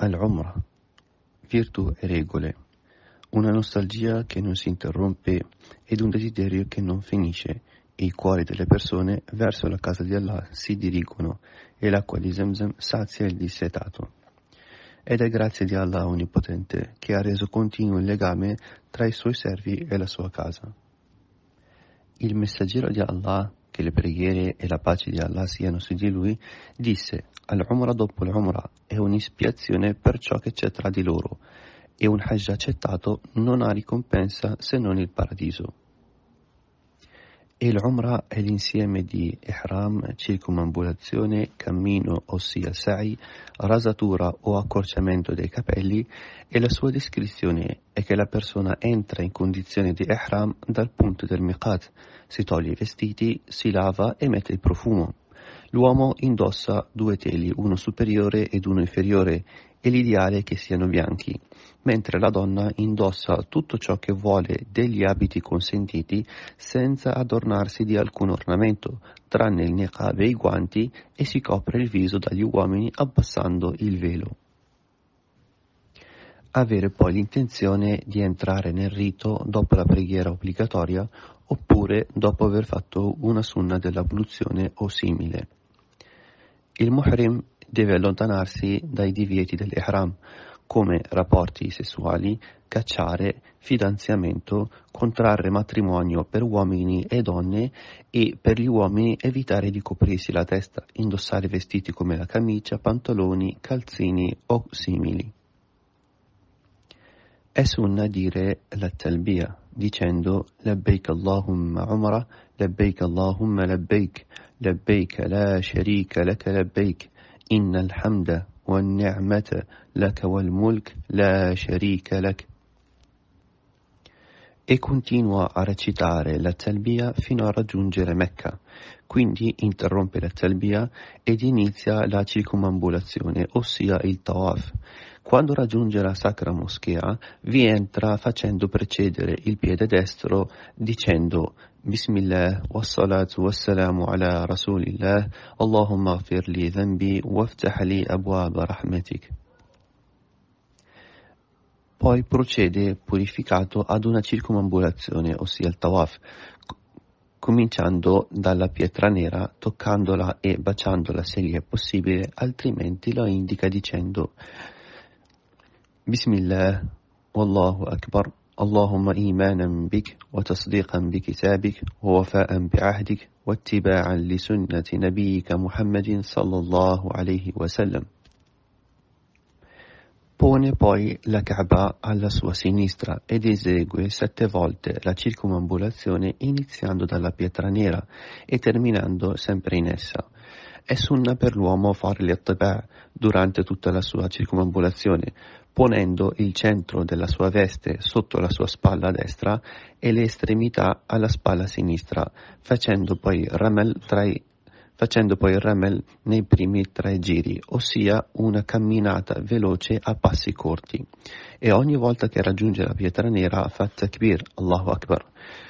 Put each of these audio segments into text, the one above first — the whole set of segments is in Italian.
Al-Umra, virtù e regole, una nostalgia che non si interrompe ed un desiderio che non finisce. e I cuori delle persone verso la casa di Allah si dirigono e l'acqua di Zemzem sazia il dissetato. Ed è grazie di Allah Onnipotente che ha reso continuo il legame tra i suoi servi e la sua casa. Il messaggero di Allah, che le preghiere e la pace di Allah siano su di lui, disse Al-Umra dopo l'Umra è un'espiazione per ciò che c'è tra di loro e un Hajj accettato non ha ricompensa se non il paradiso. E l'Umra è l'insieme di ihram, circumambulazione, cammino, ossia sai, rasatura o accorciamento dei capelli e la sua descrizione è che la persona entra in condizione di ihram dal punto del miqat, si toglie i vestiti, si lava e mette il profumo. L'uomo indossa due teli, uno superiore ed uno inferiore, e l'ideale è che siano bianchi, mentre la donna indossa tutto ciò che vuole degli abiti consentiti senza adornarsi di alcun ornamento, tranne il niqab e i guanti, e si copre il viso dagli uomini abbassando il velo. Avere poi l'intenzione di entrare nel rito dopo la preghiera obbligatoria oppure dopo aver fatto una sunna dell'abluzione o simile. Il muhrim deve allontanarsi dai divieti dell'ihram, come rapporti sessuali, cacciare, fidanziamento, contrarre matrimonio per uomini e donne e per gli uomini evitare di coprirsi la testa, indossare vestiti come la camicia, pantaloni, calzini o simili. È sunna dire la talbia dicendo labbaik Allahumma umra, labbaik Allahumma labbaik, labbaik la sharika laka labbaik إن الحمد والنعمة لك والملك لا شريك لك e continua a recitare la talbia fino a raggiungere Mecca. Quindi interrompe la talbia ed inizia la circumambulazione, ossia il tawaf. Quando raggiunge la sacra moschea, vi entra facendo precedere il piede destro dicendo بسم الله والصلاة والسلام على رسول الله اللهم اغفر لي ذنبي واftah li abwab rahmatik. Poi procede purificato ad una circumambulazione, ossia il tawaf, cominciando dalla pietra nera, toccandola e baciandola se gli è possibile, altrimenti lo indica dicendo Bismillah, Wallahu Akbar, اللهم إيمانا بك وتصديقا بكتابك ووفاء بعهدك واتباعا لسنة نبيك محمد صلى الله عليه وسلم Pone poi la Kaaba alla sua sinistra ed esegue sette volte la circumambulazione iniziando dalla pietra nera e terminando sempre in essa. È sunna per l'uomo fare l'attabà durante tutta la sua circumambulazione, ponendo il centro della sua veste sotto la sua spalla destra e le estremità alla spalla sinistra, facendo poi ramel tra i facendo poi il ramel nei primi tre giri, ossia una camminata veloce a passi corti. E ogni volta che raggiunge la pietra nera fa takbir, Allahu Akbar.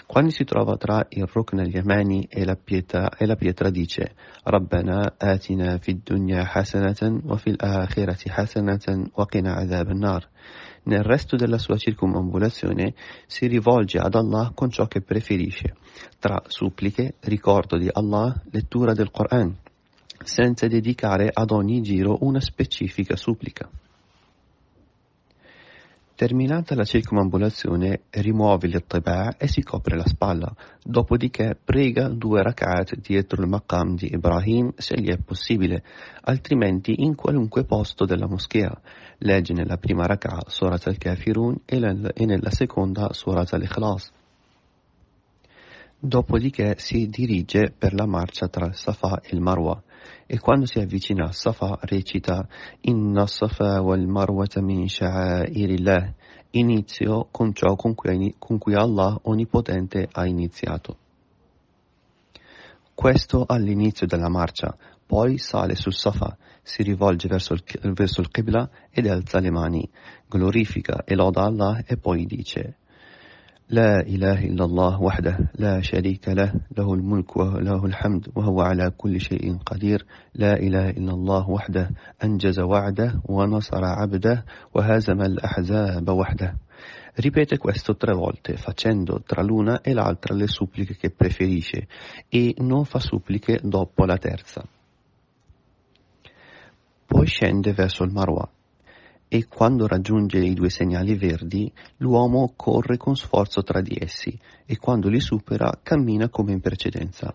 Quando si trova tra il Rukn al-Yamani e la pietra, e la pietra dice Rabbana atina fid dunya hasanatan wa fil akhirati hasanatan wa qina adhab nar nel resto della sua circumambulazione si rivolge ad Allah con ciò che preferisce, tra suppliche, ricordo di Allah, lettura del Coran, senza dedicare ad ogni giro una specifica supplica. Terminata la circumambulazione rimuove il l'ittiba' e si copre la spalla, dopodiché prega due rak'at dietro il maqam di Ibrahim se gli è possibile, altrimenti in qualunque posto della moschea. Legge nella prima rak'a Surat al-Kafirun e nella seconda Surat al-Ikhlas. Dopodiché si dirige per la marcia tra il Safa e il Marwa. E quando si avvicina a Safa recita Inna Safa wal Marwata min sha'airillah. Inizio con ciò con cui, con cui Allah Onnipotente ha iniziato. Questo all'inizio della marcia, poi sale su Safa, si rivolge verso il, verso il Qibla ed alza le mani, glorifica e loda Allah e poi dice لا إله إلا الله وحده لا شريك له له الملك وله الحمد وهو على كل شيء قدير لا إله إلا الله وحده أنجز وعده ونصر عبده وهزم الأحزاب وحده Ripete questo tre volte, facendo tra l'una e l'altra le suppliche che preferisce, e non fa suppliche dopo la terza. Poi scende verso il Marwa, e quando raggiunge i due segnali verdi l'uomo corre con sforzo tra di essi e quando li supera cammina come in precedenza.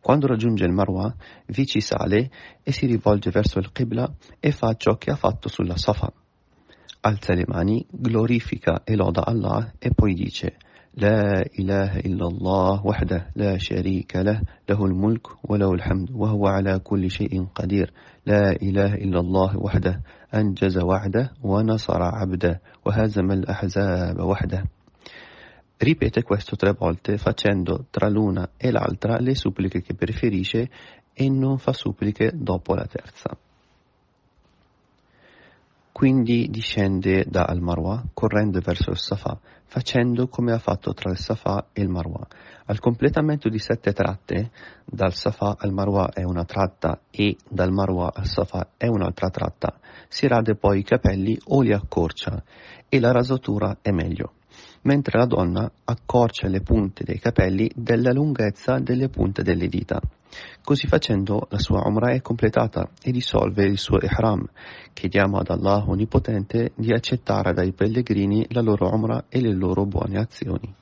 Quando raggiunge il Marwa, vi ci sale e si rivolge verso il Qibla e fa ciò che ha fatto sulla Safa. Alza le mani, glorifica e loda Allah e poi dice لا إله إلا الله وحده لا شريك له له الملك وله الحمد وهو على كل شيء قدير لا إله إلا الله وحده أنجز وعده ونصر عبده وهزم الأحزاب وحده Ripete questo tre volte facendo tra l'una e l'altra le suppliche che preferisce e non fa suppliche dopo la terza. Quindi discende da al-Marwa correndo verso il Safa, facendo come ha fatto tra il Safa e il Marwa. Al completamento di sette tratte, dal Safa al Marwa è una tratta e dal Marwa al Safa è un'altra tratta, si rade poi i capelli o li accorcia e la rasatura è meglio mentre la donna accorcia le punte dei capelli della lunghezza delle punte delle dita. Così facendo la sua umrah è completata e dissolve il suo ihram. Chiediamo ad Allah Onnipotente di accettare dai pellegrini la loro umrah e le loro buone azioni.